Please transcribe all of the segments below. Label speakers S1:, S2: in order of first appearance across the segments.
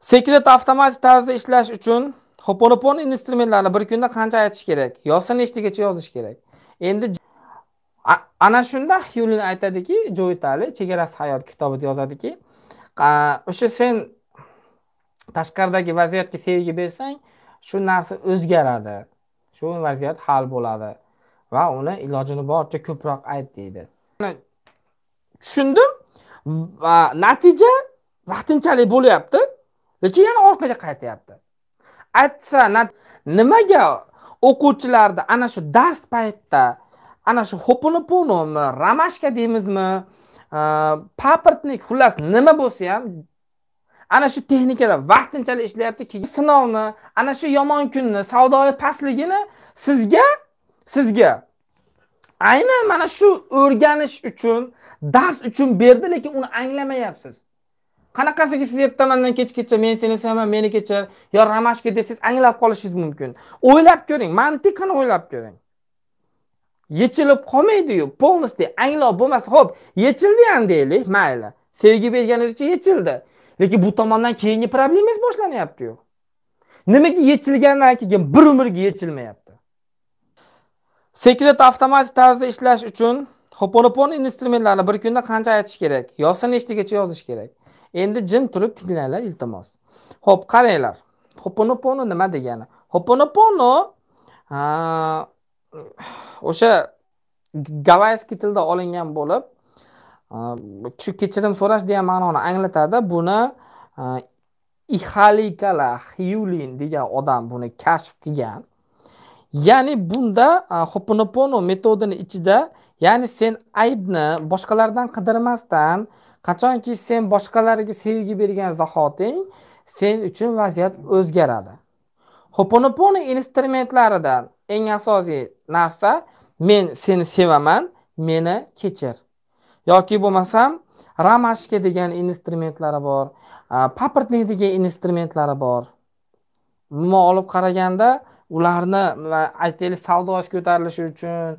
S1: sekret avtomatik tarzda ishlash uchun hoponopon instrumentlarni bir kunda qancha aytish kerak yozsa nechtagacha yozish kerak endi ana shunda hyulin aytadiki Tali chegarasiz hayot kitobida yozadiki o'sha sen tashqaridagi vaziyatga sevgi bersang shu narsa o'zgaradi shu vaziyat hal bo'ladi va uni ilojini boricha ko'proq ayt deydi tushundim va natija vaqtinchalik bo'lyapti lekin yana orqaga qaytyapti aytsa nimaga o'quvchilarni ana shu dars paytida ana shu ho'pinopunimi ramashka deymizmi e, paportnik xullas nima bo'lsa ham ana shu texnikada vaqtinchalik ishlayapti keyin sinovni ana shu yomon kunni savdoyi pastligini sizga sizga aynan mana shu o'rganish uchun dars uchun berdi lekin uni anglamayapsiz qanaqasiga siz ertamandan mandan kechgacha men seni sevaman meni kechir yo ramashka desangiz anglab qolishingiz mumkin o'ylab ko'ring mantiqan o'ylab ko'ring yechilib qolmaydiyu полностью anglab bo'lmasa ho'p yechildi ham deylik mayli sevgi berganingiz uchun yechildi lekin bu tomondan keyingi problemangiz boshlanyaptiyu nimaga yechilgandan keyin bir umrga yechilmayapti sekret avtomatik tarzda ishlash uchun ho'ponopon instrumentlarni bir kunda qancha aytish kerak yozsa nechtagacha yozish kerak endi jim turib tinglanglar iltimos ho'p qaranglar hoponopono nima degani hoponopono o'sha gavayskiy tilda olingan bo'lib kechirim so'rash degan ma'noni anglatadi buni ihalikala hyulin degan odam buni kashf qilgan ya'ni bunda hoponopono metodini ichida ya'ni sen aybni boshqalardan qidirmasdan qachonki sen boshqalarga sevgi bergan zahoting sen uchun vaziyat o'zgaradi ho'ponoponi instrumentlaridan eng asosiy narsa men seni sevaman meni kechir yoki bo'lmasam ramashka degan instrumentlari bor paprtnik degan instrumentlari bor umuman olib qaraganda ularni aytaylik savdo ko'tarilishi uchun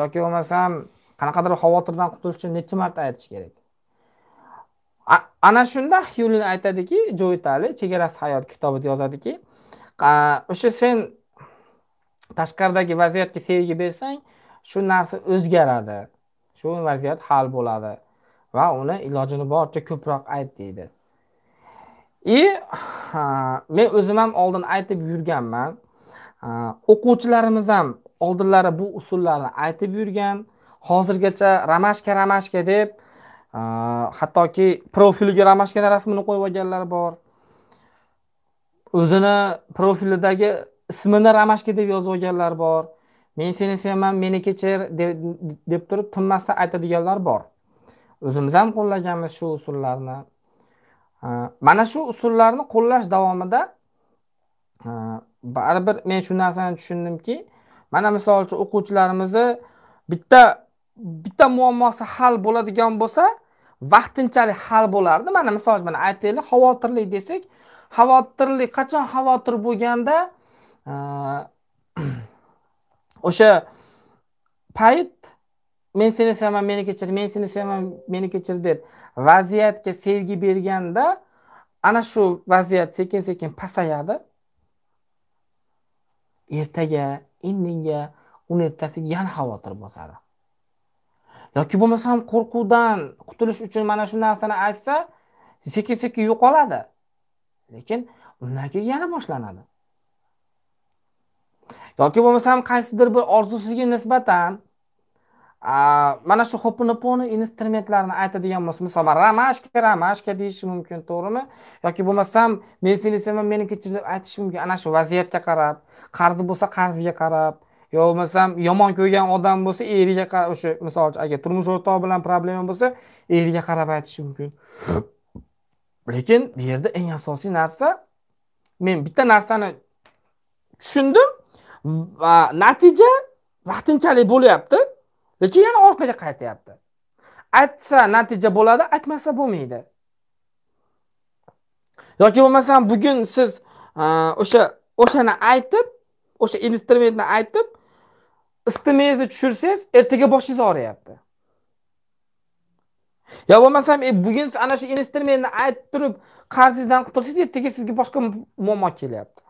S1: yoki bo'lmasam qanaqadir xavotirdan qutulish uchun necha marta aytish kerak ana shunda hyulin aytadiki joytali chegarasiz hayot kitobida yozadiki o'sha sen tashqaridagi vaziyatga sevgi bersang shu narsa o'zgaradi shu vaziyat hal bo'ladi va uni ilojini boricha ko'proq ayt deydi и men o'zim ham oldin aytib yurganman o'quvchilarimiz ham oldinlari bu usullarni aytib yurgan hozirgacha ramashka ramashka deb hattoki profiliga ramashkani rasmini qo'yib olganlar bor o'zini profilidagi ismini ramashka deb yozib olganlar bor men seni sevaman meni kechir deb turib tinmasdan aytadiganlar bor o'zimiz ham qo'llaganmiz shu usullarni mana shu usullarni qo'llash davomida baribir men shu narsani tushundimki mana misol uchun o'quvchilarimizni bitta bitta muammosi hal bo'ladigan bo'lsa vaqtinchalik hal bo'lardi mana misol uchun mana aytaylik xavotirlik desak xavotirlik qachon xavotir bo'lganda e, o'sha payt men seni sevaman meni kechir men seni sevaman meni kechir deb vaziyatga sevgi berganda ana shu vaziyat sekin sekin pasayadi ertaga endinga uni ertasiga yana xavotir bosadi yoki bo'lmasam qo'rquvdan qutulish uchun mana shu narsani aytsa sekin sekin yo'qoladi lekin undan keyin yana boshlanadi yoki bo'lmasam qaysidir bir orzusiga nisbatan mana shu xo'pinoponi instrumentlarni aytadigan bo'lsa misol ramashka ramashka deyishi mumkin to'g'rimi yoki bo'lmasam men seni sevaman kechir deb aytish mumkin ana shu vaziyatga qarab qarzi bo'lsa qarziga qarab yo bo'lmasam yomon ko'rgan odam bo'lsa eriga qarab o'sha misol uchun agar turmush o'rtog'i bilan problema bo'lsa eriga qarab aytishi mumkin lekin bu yerda eng asosiy narsa men bitta narsani tushundim va natija vaqtinchalik bo'lyapti lekin yana orqaga qaytyapti aytsa natija bo'ladi aytmasa bo'lmaydi yoki bo'lmasam bugun siz e, o'sha o'shani aytib o'sha instrumentni aytib istemangizni tushirsangiz ertaga boshingiz og'riyapti yo bo'lmasam e, bugun siz ana shu instrumentni aytib turib qarzingizdan qutulsangiz ertaga sizga boshqa muammo kelyapti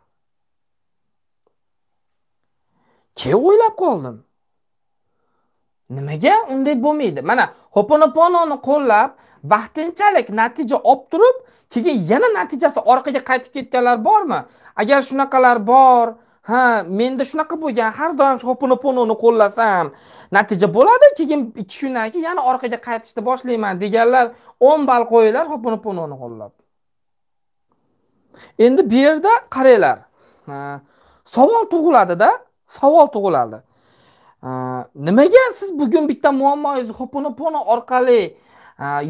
S1: keyin o'ylab qoldim nimaga unday bo'lmaydi mana ho'ponopononi qo'llab vaqtinchalik natija olib turib keyin yana natijasi orqaga qaytib ketganlar bormi agar shunaqalar bor ha menda shunaqa bo'lgan har doim ho'ponopononi qo'llasam natija bo'ladi keyin ikki kundan keyin yana orqaga qaytishni boshlayman deganlar o'n ball qo'yinglar ho'ponopononi qo'llab endi bu yerda qaranglar savol tug'iladida savol tug'iladi nimaga siz bugun bitta muammoingizni hoponopono orqali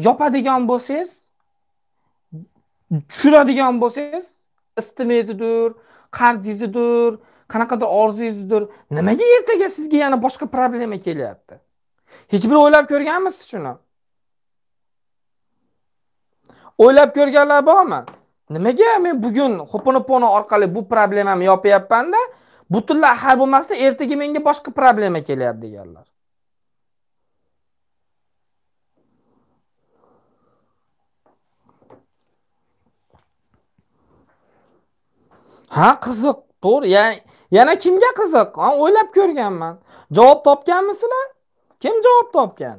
S1: yopadigan bo'lsangiz tushiradigan bo'lsangiz istimingizdir qarzingizdir qanaqadir orzuyizdir nimaga ertaga sizga yana boshqa problema kelyapti hech bir o'ylab ko'rganmisiz shuni o'ylab ko'rganlar bormi nimaga men bugun ho'pinopona orqali bu problemamni yopyapmanda butunlay hal bo'lmasa ertaga menga boshqa problema kelyapti deganlar ha qiziq to'g'ri ya'ni yana kimga qiziq o'ylab ko'rganman javob topganmisizlar kim javob topgan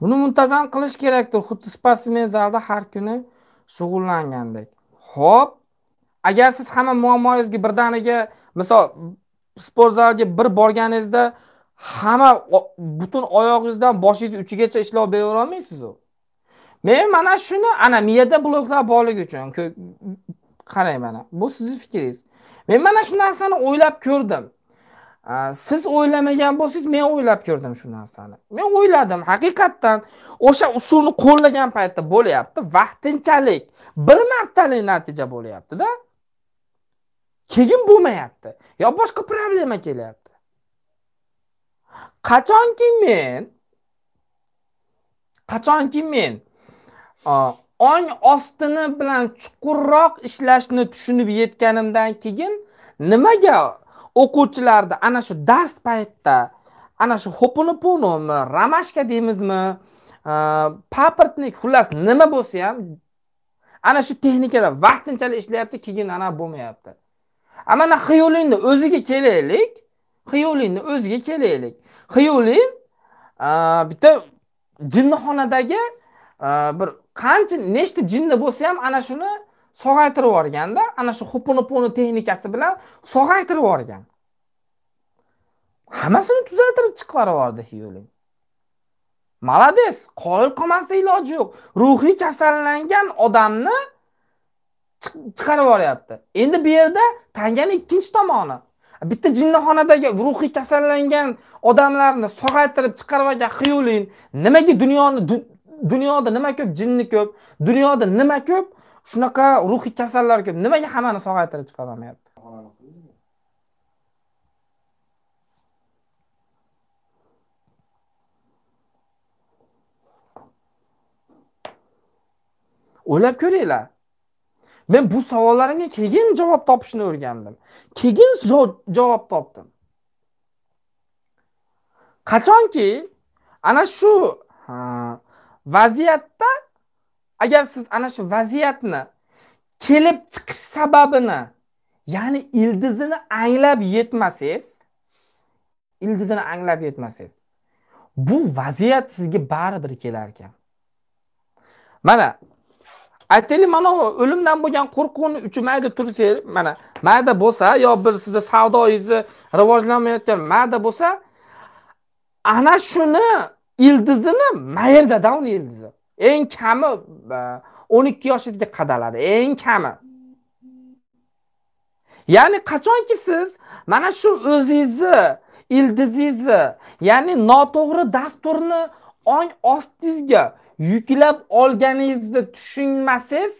S1: buni muntazam qilish kerakdir xuddi sportsmen zalda har kuni shug'ullangandek ho'p agar siz hamma muammoyingizga birdaniga misol sport zaliga bir borganingizda hamma butun oyog'ingizdan boshingiz uchigacha ishlov berolmaysizu men mana shuni ana miyada bloklar borligi uchun qarang mana bu sizni fikringiz men mana shu narsani o'ylab ko'rdim siz o'ylamagan bo'lsangiz men o'ylab ko'rdim shu narsani men o'yladim haqiqatdan o'sha usulni qo'llagan paytda bo'lyapti vaqtinchalik bir martalik natija bo'lyaptida keyin bo'lmayapti yo boshqa problema kelyapti qachonki men qachonki men ong ostini bilan chuqurroq ishlashni tushunib yetganimdan keyin nimaga o'quvchilarni ana shu dars paytida ana shu ho'pinoponomi ramashka deymizmi e, papirtnik xullas nima bo'lsa ham ana shu texnikada vaqtinchalik ishlayapti keyin ana bo'lmayapti a mana xiyolingni o'ziga kelaylik xiyolingni o'ziga kelaylik xiyoling e, bitta jinnixonadagi e, bir qancha nechta jinni bo'lsa ham ana shuni sog'aytirib yuborganda ana shu puni texnikasi bilan sog'aytirib yuborgan hammasini tuzaltirib chiqarib yubordi hyuling молодец qoyil qolmasni iloji yo'q ruhiy kasallangan odamni chiqarib yuboryapti endi bu yerda tangani ikkinchi tomoni bitta jinnixonadagi ruhiy kasallangan odamlarni sog'aytirib chiqarib yuborgan hyulin nimaga dunyoni dunyoda nima ko'p jinni ko'p dunyoda nima ko'p shunaqa ruhiy kasallar ko'p nimaga hammani sog'aytirib chiqaramayapti o'ylab ko'ringlar men bu savollarimga keyin javob topishni o'rgandim keyin javob topdim qachonki ana shu vaziyatda agar siz ana shu vaziyatni kelib chiqish sababini ya'ni ildizini anglab yetmasangiz ildizini anglab yetmasangiz bu vaziyat sizga baribir kelar ekan mana aytaylik mana o'limdan bo'lgan qo'rquvni uchun mayda tursangiz mana mayda bo'lsa yo bir sizni savdoyingizni rivojlanmayotgan mayda bo'lsa ana shuni ildizini mayerda daun ildizi eng kami o'n ikki yoshga qadaladi eng kami ya'ni qachonki siz mana shu o'zingizni ildizingizni ya'ni noto'g'ri dasturni ong ostingizga yuklab olganingizni tushunmasangiz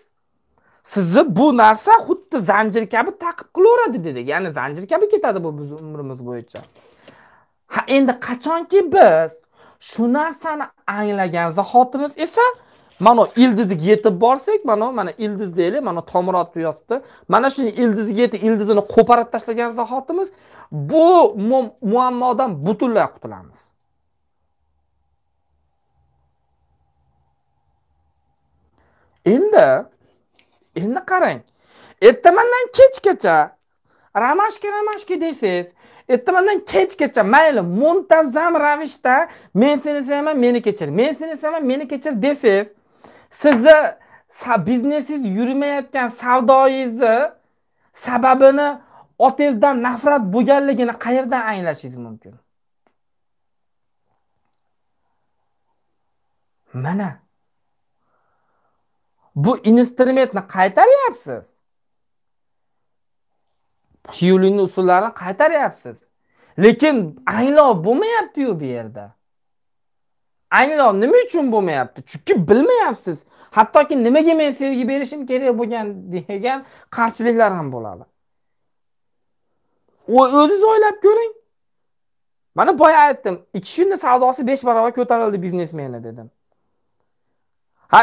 S1: sizni bu narsa xuddi zanjir kabi taqib qilaveradi dedik ya'ni zanjir kabi ketadi bu biz umrimiz bo'yicha ha endi qachonki biz shu narsani anglagan zahotimiz esa mana ildiziga yetib borsak mana mana ildiz deylik mana tomir otib yotibdi mana shuni ildiziga yetib ildizini qo'parib tashlagan zahotimiz bu muammodan butunlay qutulamiz endi endi qarang ertamandan kechgacha ramashka ramashka deysiz ertamandan kechgacha mayli muntazam ravishda men seni sevaman meni kechir men seni sevaman meni kechir desangiz sizni biznesingiz yurmayotgan savdoyingizni sababini otangizdan nafrat bo'lganligini qayerdan anglashingiz mumkin mana bu instrumentni qaytaryapsiz hyulinni usullarini qaytaryapsiz lekin anglov bo'lmayapti-yu bu yerda anglov nima uchun bo'lmayapti chunki bilmayapsiz hattoki nimaga men sevgi berishim kerak bo'lgan degan qarshiliklar ham bo'ladi o'zingiz o'ylab ko'ring mana boya aytdim ikki kunda savdosi besh barobar ko'tarildi biznesmeni dedim ha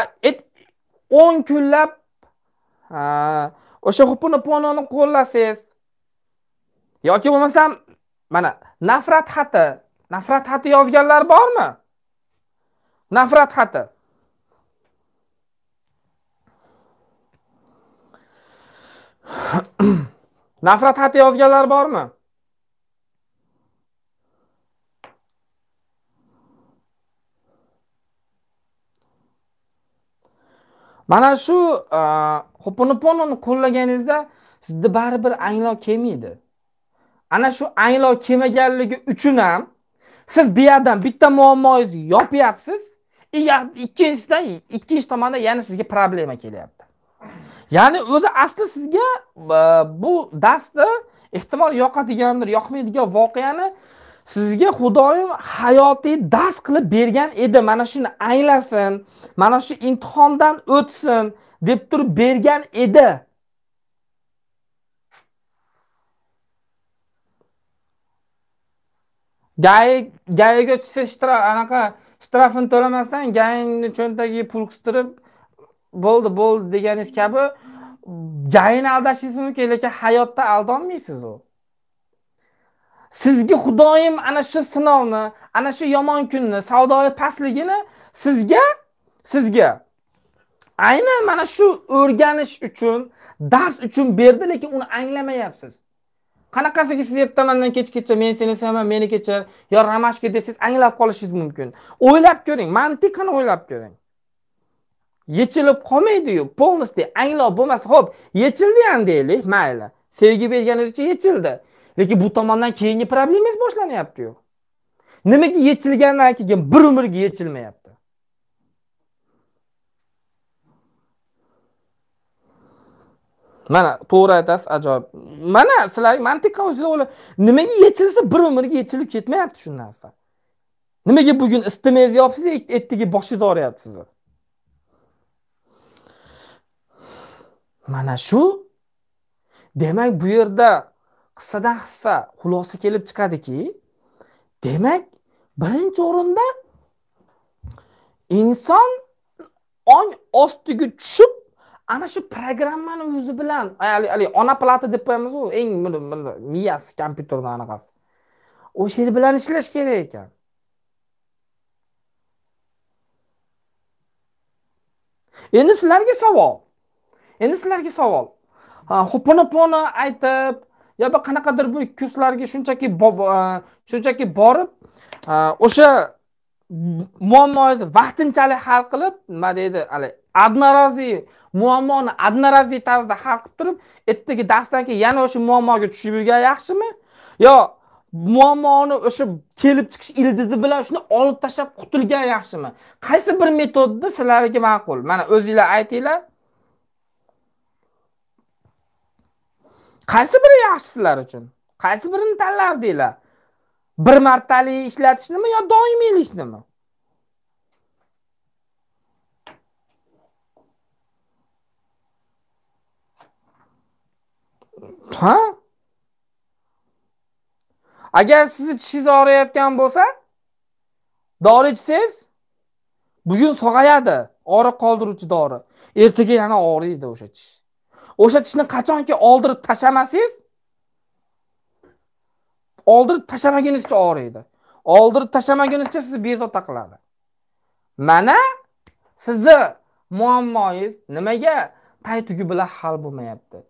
S1: o'n kunlab o'sha qo'llasangiz yoki bo'lmasam mana nafrat xati nafrat xati yozganlar bormi nafrat xati nafrat xati yozganlar bormi mana shu xo'ponopononi uh, qo'llaganingizda sizda baribir anglov kelmaydi ana shu anglov kelmaganligi uchun ham siz bu yerdan bitta muammongizni yopyapsiz ikkinchisidan ikkinchi tomonda yana sizga problema kelyapti ya'ni o'zi asli sizga e, bu darsda ehtimol yoqadigandir yoqmaydigan voqeani sizga xudoyim hayotiy dars qilib bergan edi mana shuni anglasin mana shu imtihondan o'tsin deb turib bergan edi gai gayiga tushsa shtraf anaqa shtrafini to'lamasdan gayingni cho'ntagiga pul qistirib bo'ldi bo'ldi deganingiz kabi gayini aldashingiz mumkin lekin hayotda aldolmaysiz u sizga xudoyim ana shu sinovni ana shu yomon kunni savdoyi pastligini sizga sizga aynan mana shu o'rganish uchun dars uchun berdi lekin uni anglamayapsiz qanaqasiga siz ertamandan kechgacha men seni sevaman meni kechir yo ramashka desangiz anglab qolishingiz mumkin o'ylab ko'ring mantiqan o'ylab ko'ring yechilib qolmaydiyu полностью anglab bo'lmasa ho'p yechildiham deylik mayli sevgi berganingiz uchun yechildi lekin bu tomondan keyingi problemangiz boshlanyaptiyu nimaga yechilgandan keyin bir umrga yechilmayapti mana to'g'ri aytasiz ajoyib mana sizlar mantiqqa o'ylab nimaga yechilsa bir umrga yechilib ketmayapti shu narsa nimaga bugun istimangizni yopsangiz ertaga boshingiz og'riyapti sizni mana shu demak bu yerda qissadan hissa xulosa kelib chiqadiki demak birinchi o'rinda inson ong ostiga tushib ana shu programmani o'zi bilan haligi ona plata deb qo'yamizu eng miyasi kompyuterni anaqasi o'sha bilan ishlash kerak ekan endi sizlarga savol endi sizlarga savol xupini poni aytib bir qanaqadir bir kurslarga shunchaki e, shunchaki borib e, o'sha muammongizni vaqtinchalik hal qilib nima deydi haligi adnaraziy muammoni adnaraziy tarzda hal qilib turib ertaga darsdan keyin yana o'sha muammoga tushib yurgan yaxshimi yo muammoni o'sha kelib chiqish ildizi bilan shuni olib tashlab qutulgan yaxshimi qaysi bir metodni sizlarga ma'qul mana o'zinglar aytinglar qaysi biri yaxshi sizlar uchun qaysi birini tanlardinglar bir martalik ishlatishni yo doimiyliknimi ha agar sizni tishingiz og'riyotgan bo'lsa dori ichsangiz bugun sog'ayadi og'riq qoldiruvchi dori ertaga yana og'riydi o'sha tish o'sha tishni qachonki oldirib tashlamasangiz oldirib tashlamagunizcha og'riydi oldirib tashlamagunizcha sizni bezovta qiladi mana sizni muammoyingiz nimaga taytugi bilan hal bo'lmayapti